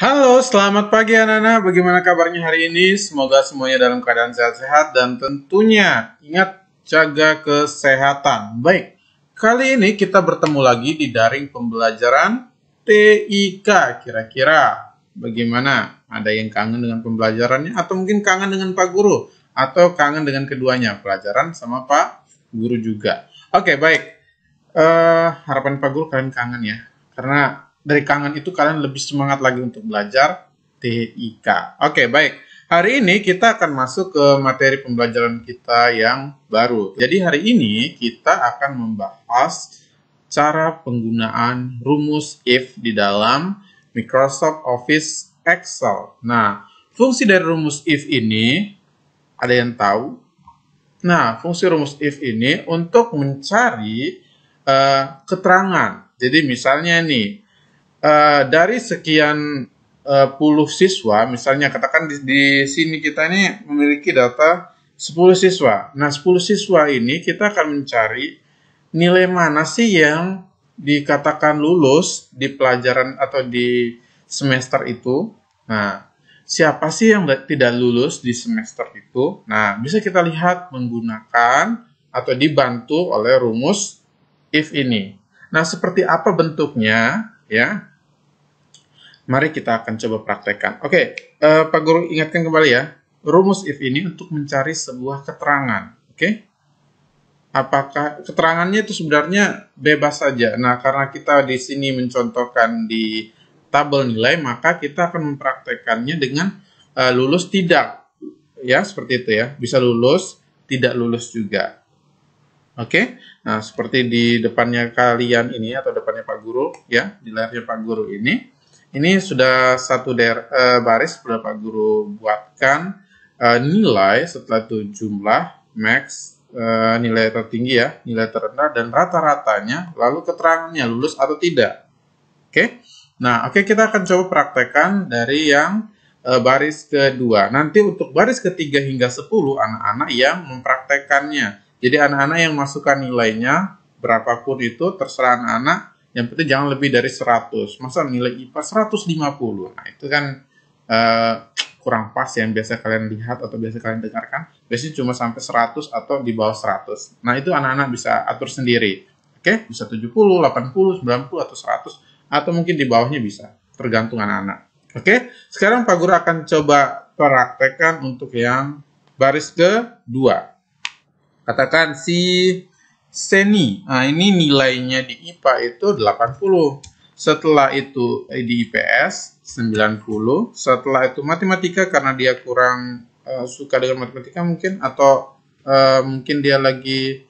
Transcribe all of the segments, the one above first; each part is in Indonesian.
Halo, selamat pagi anak-anak. Bagaimana kabarnya hari ini? Semoga semuanya dalam keadaan sehat-sehat dan tentunya ingat jaga kesehatan. Baik, kali ini kita bertemu lagi di daring pembelajaran TIK. Kira-kira bagaimana? Ada yang kangen dengan pembelajarannya atau mungkin kangen dengan Pak Guru atau kangen dengan keduanya, pelajaran sama Pak Guru juga. Oke, baik. Uh, harapan Pak Guru kalian kangen ya, karena dari kangen itu kalian lebih semangat lagi untuk belajar TIK. Oke, baik. Hari ini kita akan masuk ke materi pembelajaran kita yang baru. Jadi hari ini kita akan membahas cara penggunaan rumus if di dalam Microsoft Office Excel. Nah, fungsi dari rumus if ini ada yang tahu? Nah, fungsi rumus if ini untuk mencari uh, keterangan. Jadi misalnya nih, Eh, dari sekian uh, puluh siswa, misalnya katakan di, di sini kita ini memiliki data 10 siswa. Nah, 10 siswa ini kita akan mencari nilai mana sih yang dikatakan lulus di pelajaran atau di semester itu. Nah, siapa sih yang tidak lulus di semester itu? Nah, bisa kita lihat menggunakan atau dibantu oleh rumus if ini. Nah, seperti apa bentuknya? ya. Mari kita akan coba praktekkan. Oke, uh, Pak Guru ingatkan kembali ya, rumus if ini untuk mencari sebuah keterangan, oke? Apakah keterangannya itu sebenarnya bebas saja? Nah, karena kita di sini mencontohkan di tabel nilai, maka kita akan mempraktekannya dengan uh, lulus tidak, ya seperti itu ya. Bisa lulus, tidak lulus juga. Oke, nah seperti di depannya kalian ini atau depannya Pak Guru ya, di layarnya Pak Guru ini, ini sudah satu der eh, baris sudah Pak Guru buatkan eh, nilai setelah itu jumlah, max, eh, nilai tertinggi ya, nilai terendah dan rata-ratanya, lalu keterangannya lulus atau tidak. Oke, nah oke kita akan coba praktekkan dari yang baris kedua. Nanti untuk baris ketiga hingga 10 anak-anak yang mempraktekannya jadi anak-anak yang masukkan nilainya berapapun itu terserah anak-anak, yang penting jangan lebih dari 100. Masa nilai IPA 150. Nah, itu kan uh, kurang pas yang biasa kalian lihat atau biasa kalian dengarkan. Biasanya cuma sampai 100 atau di bawah 100. Nah, itu anak-anak bisa atur sendiri. Oke, bisa 70, 80, 90 atau 100 atau mungkin di bawahnya bisa, tergantung anak-anak. Oke, sekarang Pak Guru akan coba praktekkan untuk yang baris ke-2. kedua. Katakan si Seni, nah ini nilainya di IPA itu 80. Setelah itu eh, di IPS 90. Setelah itu matematika karena dia kurang uh, suka dengan matematika mungkin atau uh, mungkin dia lagi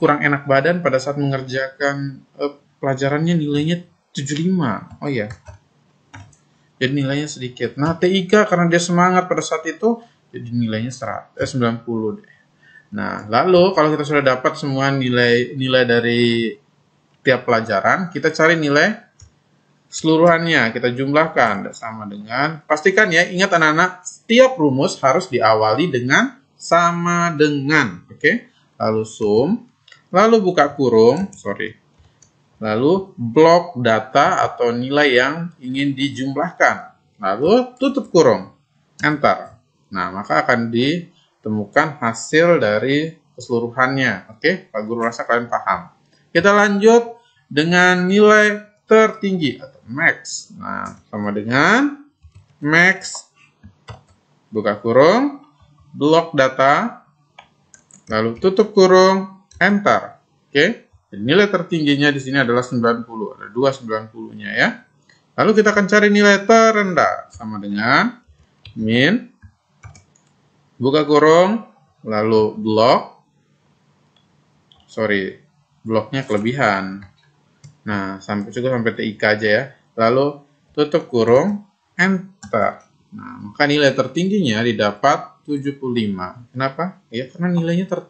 kurang enak badan pada saat mengerjakan uh, pelajarannya nilainya 75. Oh iya, Jadi nilainya sedikit. Nah, TIK karena dia semangat pada saat itu jadi nilainya 100 eh, 90 deh. Nah, lalu kalau kita sudah dapat semua nilai nilai dari tiap pelajaran, kita cari nilai seluruhannya, kita jumlahkan sama dengan pastikan ya, ingat anak-anak, setiap rumus harus diawali dengan sama dengan, oke? Okay? Lalu sum, lalu buka kurung, sorry. Lalu blok data atau nilai yang ingin dijumlahkan. Lalu tutup kurung, enter. Nah, maka akan di temukan hasil dari keseluruhannya. Oke, Pak Guru rasa kalian paham. Kita lanjut dengan nilai tertinggi atau max. Nah, sama dengan max buka kurung, blok data, lalu tutup kurung, enter. Oke. Jadi nilai tertingginya di sini adalah 90. Ada dua 90-nya ya. Lalu kita akan cari nilai terendah sama dengan min buka kurung lalu blok sorry bloknya kelebihan nah sampai cukup sampai tik aja ya lalu tutup kurung enter nah maka nilai tertingginya didapat 75 kenapa ya karena nilainya ter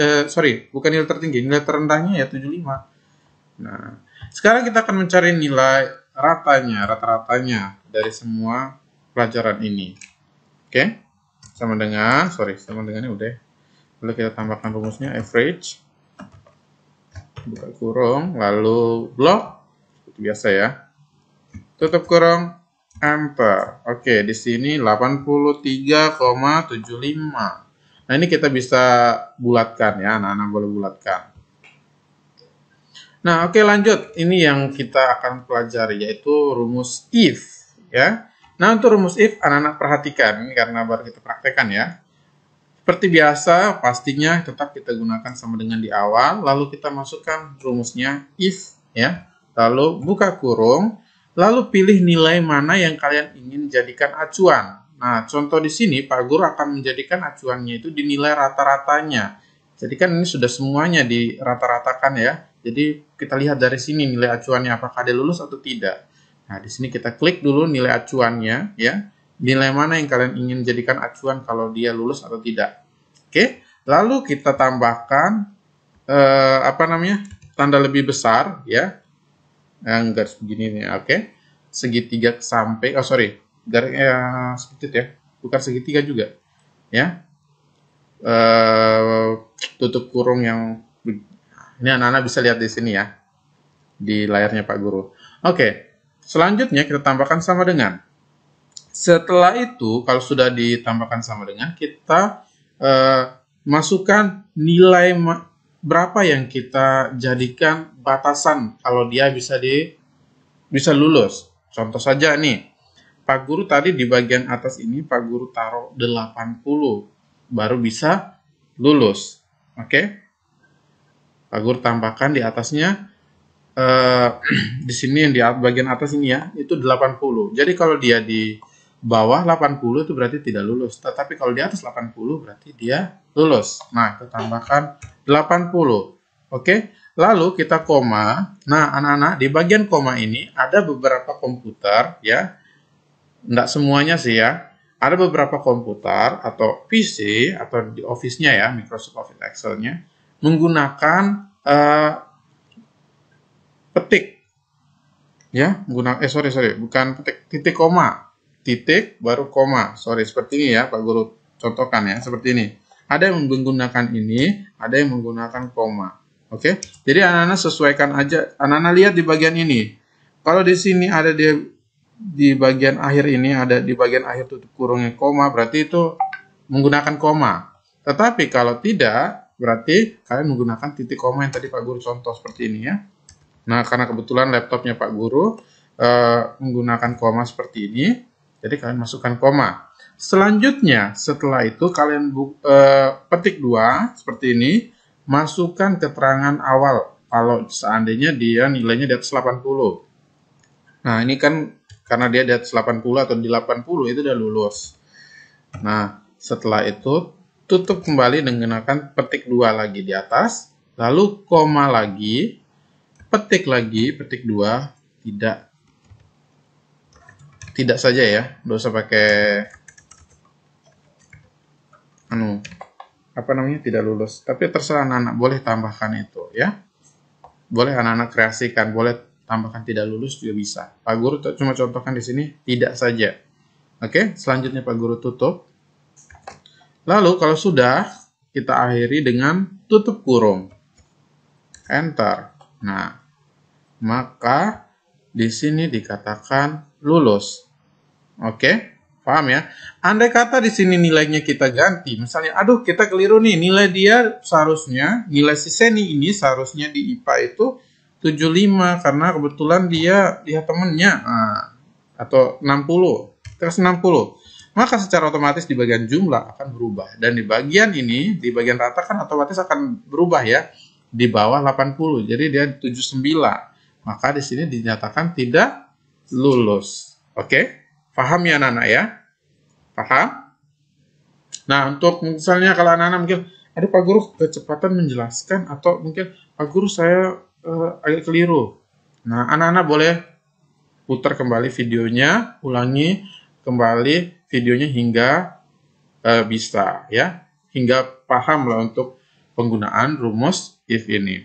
eh, sorry bukan nilai tertinggi nilai terendahnya ya 75 nah sekarang kita akan mencari nilai ratanya rata-ratanya dari semua pelajaran ini oke okay? sama dengan sorry sama dengan ini udah lalu kita tambahkan rumusnya average buka kurung lalu block, seperti biasa ya tutup kurung ampere oke di sini 83,75 nah ini kita bisa bulatkan ya anak-anak boleh bulatkan nah oke lanjut ini yang kita akan pelajari yaitu rumus if ya Nah, untuk rumus if, anak-anak perhatikan, karena baru kita praktekkan ya. Seperti biasa, pastinya tetap kita gunakan sama dengan di awal, lalu kita masukkan rumusnya if, ya. Lalu buka kurung, lalu pilih nilai mana yang kalian ingin jadikan acuan. Nah, contoh di sini, Pak Guru akan menjadikan acuannya itu di nilai rata-ratanya. Jadi kan ini sudah semuanya dirata-ratakan ya. Jadi kita lihat dari sini nilai acuannya apakah dia lulus atau tidak. Nah, di sini kita klik dulu nilai acuannya ya. Nilai mana yang kalian ingin jadikan acuan kalau dia lulus atau tidak. Oke, lalu kita tambahkan eh, apa namanya? tanda lebih besar ya. Yang eh, garis begini nih, oke. Segitiga sampai oh sorry, garis eh, ya, sedikit ya. Bukan segitiga juga. Ya. Eh, tutup kurung yang ini anak-anak bisa lihat di sini ya. Di layarnya Pak Guru. Oke. Selanjutnya kita tambahkan sama dengan. Setelah itu kalau sudah ditambahkan sama dengan kita eh, masukkan nilai ma berapa yang kita jadikan batasan kalau dia bisa di bisa lulus. Contoh saja nih, Pak Guru tadi di bagian atas ini Pak Guru taruh 80 baru bisa lulus. Oke. Okay? Pak Guru tambahkan di atasnya Eh, di sini yang di bagian atas ini ya itu 80. Jadi kalau dia di bawah 80 itu berarti tidak lulus. Tetapi kalau di atas 80 berarti dia lulus. Nah, kita tambahkan 80. Oke. Lalu kita koma. Nah, anak-anak, di bagian koma ini ada beberapa komputer ya. Enggak semuanya sih ya. Ada beberapa komputer atau PC atau di office-nya ya, Microsoft Office Excel-nya menggunakan uh, petik. Ya, menggunakan eh sorry sorry, bukan petik, titik koma. Titik baru koma. Sorry, seperti ini ya Pak Guru contohkan ya, seperti ini. Ada yang menggunakan ini, ada yang menggunakan koma. Oke. Jadi anak-anak sesuaikan aja. Anak-anak lihat di bagian ini. Kalau di sini ada di di bagian akhir ini ada di bagian akhir tutup kurungnya koma, berarti itu menggunakan koma. Tetapi kalau tidak, berarti kalian menggunakan titik koma yang tadi Pak Guru contoh seperti ini ya. Nah, karena kebetulan laptopnya Pak Guru e, menggunakan koma seperti ini, jadi kalian masukkan koma. Selanjutnya, setelah itu kalian bu, e, petik dua seperti ini, masukkan keterangan awal kalau seandainya dia nilainya di atas 80. Nah, ini kan karena dia di atas 80 atau di 80 itu udah lulus. Nah, setelah itu tutup kembali dengan menggunakan petik dua lagi di atas, lalu koma lagi, petik lagi, petik dua, tidak tidak saja ya, nggak usah pakai anu apa namanya tidak lulus. Tapi terserah anak-anak boleh tambahkan itu ya, boleh anak-anak kreasikan, boleh tambahkan tidak lulus juga bisa. Pak Guru cuma contohkan di sini tidak saja. Oke, selanjutnya Pak Guru tutup. Lalu kalau sudah, kita akhiri dengan tutup kurung. Enter. Nah, maka di sini dikatakan lulus. Oke, paham ya? Andai kata di sini nilainya kita ganti, misalnya, aduh kita keliru nih, nilai dia seharusnya, nilai si Seni ini seharusnya di IPA itu 75, karena kebetulan dia lihat temennya, nah, atau 60, terus 60. Maka secara otomatis di bagian jumlah akan berubah. Dan di bagian ini, di bagian rata kan otomatis akan berubah ya di bawah 80. Jadi dia 79. Maka di sini dinyatakan tidak lulus. Oke? Okay? Paham ya Nana ya? Paham? Nah, untuk misalnya kalau anak-anak mungkin ada Pak Guru kecepatan menjelaskan atau mungkin Pak Guru saya uh, agak keliru. Nah, anak-anak boleh putar kembali videonya, ulangi kembali videonya hingga uh, bisa ya, hingga paham lah untuk penggunaan rumus if ini.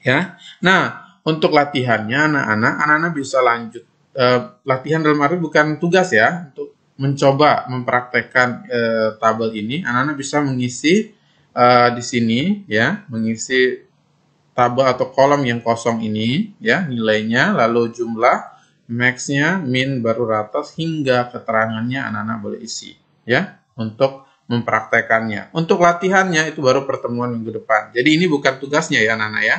Ya. Nah, untuk latihannya anak-anak, anak-anak bisa lanjut eh, latihan dalam arti bukan tugas ya, untuk mencoba mempraktekkan eh, tabel ini, anak-anak bisa mengisi eh, di sini ya, mengisi tabel atau kolom yang kosong ini ya, nilainya lalu jumlah max-nya, min baru rata-rata hingga keterangannya anak-anak boleh isi ya untuk mempraktekannya. Untuk latihannya itu baru pertemuan minggu depan. Jadi ini bukan tugasnya ya anak-anak ya.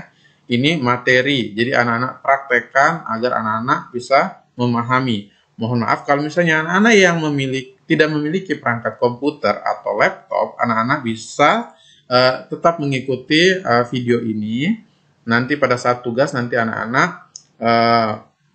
Ini materi. Jadi anak-anak praktekkan agar anak-anak bisa memahami. Mohon maaf kalau misalnya anak-anak yang memiliki tidak memiliki perangkat komputer atau laptop, anak-anak bisa uh, tetap mengikuti uh, video ini. Nanti pada saat tugas nanti anak-anak uh,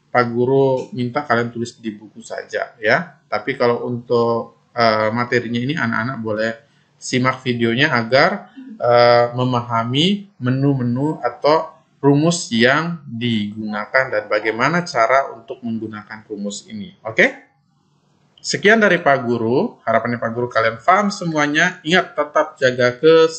Pak Guru minta kalian tulis di buku saja ya. Tapi kalau untuk Eh, materinya ini anak-anak boleh simak videonya agar uh, memahami menu-menu atau rumus yang digunakan dan bagaimana cara untuk menggunakan rumus ini. Oke? Okay? Sekian dari Pak Guru. Harapannya Pak Guru kalian paham semuanya. Ingat tetap jaga kesehatan.